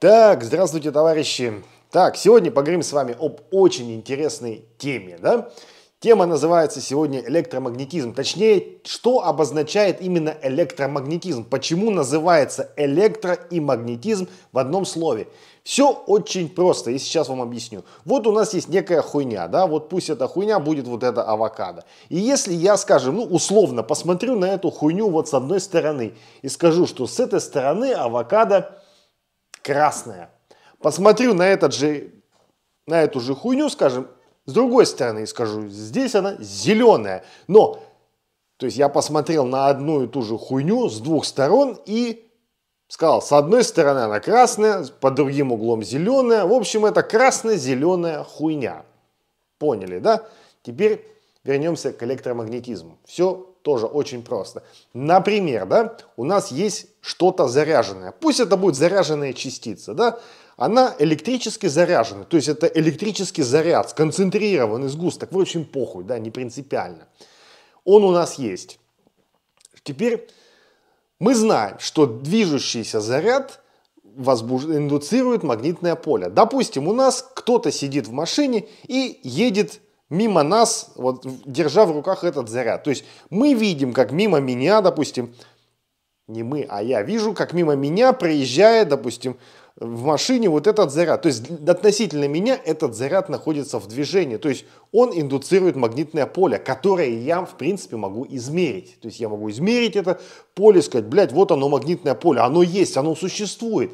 Так, здравствуйте, товарищи. Так, сегодня поговорим с вами об очень интересной теме, да? Тема называется сегодня электромагнетизм. Точнее, что обозначает именно электромагнетизм? Почему называется электро и магнетизм в одном слове? Все очень просто, и сейчас вам объясню. Вот у нас есть некая хуйня, да, вот пусть эта хуйня будет вот эта авокадо. И если я, скажем, ну, условно посмотрю на эту хуйню вот с одной стороны и скажу, что с этой стороны авокадо красная. Посмотрю на, этот же, на эту же хуйню, скажем, с другой стороны и скажу, здесь она зеленая. Но, то есть я посмотрел на одну и ту же хуйню с двух сторон и сказал, с одной стороны она красная, под другим углом зеленая. В общем, это красно-зеленая хуйня. Поняли, да? Теперь вернемся к электромагнетизму. Все тоже очень просто. Например, да, у нас есть что-то заряженное. Пусть это будет заряженная частица, да, она электрически заряжена, то есть это электрический заряд, сконцентрированный сгусток, В общем, похуй, да, не принципиально. Он у нас есть. Теперь мы знаем, что движущийся заряд возбуж... индуцирует магнитное поле. Допустим, у нас кто-то сидит в машине и едет мимо нас, вот, держа в руках этот заряд. То есть мы видим, как мимо меня, допустим, не мы, а я вижу, как мимо меня проезжает, допустим, в машине вот этот заряд. То есть относительно меня этот заряд находится в движении. То есть он индуцирует магнитное поле, которое я, в принципе, могу измерить. То есть я могу измерить это поле, сказать, блядь, вот оно магнитное поле, оно есть, оно существует.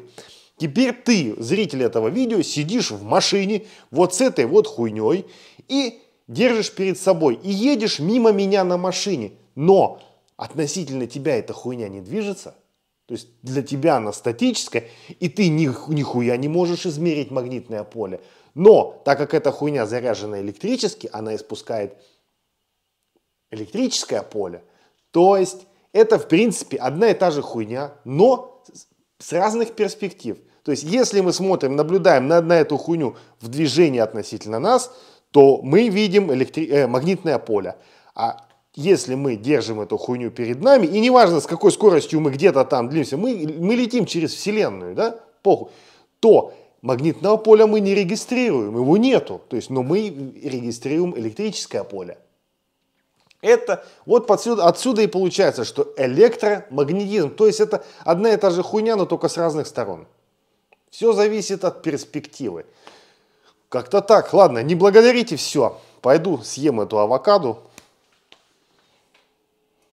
Теперь ты, зритель этого видео, сидишь в машине вот с этой вот хуйней и держишь перед собой и едешь мимо меня на машине, но относительно тебя эта хуйня не движется, то есть для тебя она статическая, и ты нихуя не можешь измерить магнитное поле. Но, так как эта хуйня заряжена электрически, она испускает электрическое поле. То есть это, в принципе, одна и та же хуйня, но с разных перспектив. То есть, если мы смотрим, наблюдаем на, на эту хуйню в движении относительно нас, то мы видим электри... э, магнитное поле. А если мы держим эту хуйню перед нами, и неважно, с какой скоростью мы где-то там длимся, мы, мы летим через Вселенную, да, похуй, то магнитного поля мы не регистрируем, его нету. То есть, но мы регистрируем электрическое поле. Это вот отсюда, отсюда и получается, что электромагнетизм, то есть это одна и та же хуйня, но только с разных сторон. Все зависит от перспективы. Как-то так. Ладно, не благодарите, все. Пойду съем эту авокаду,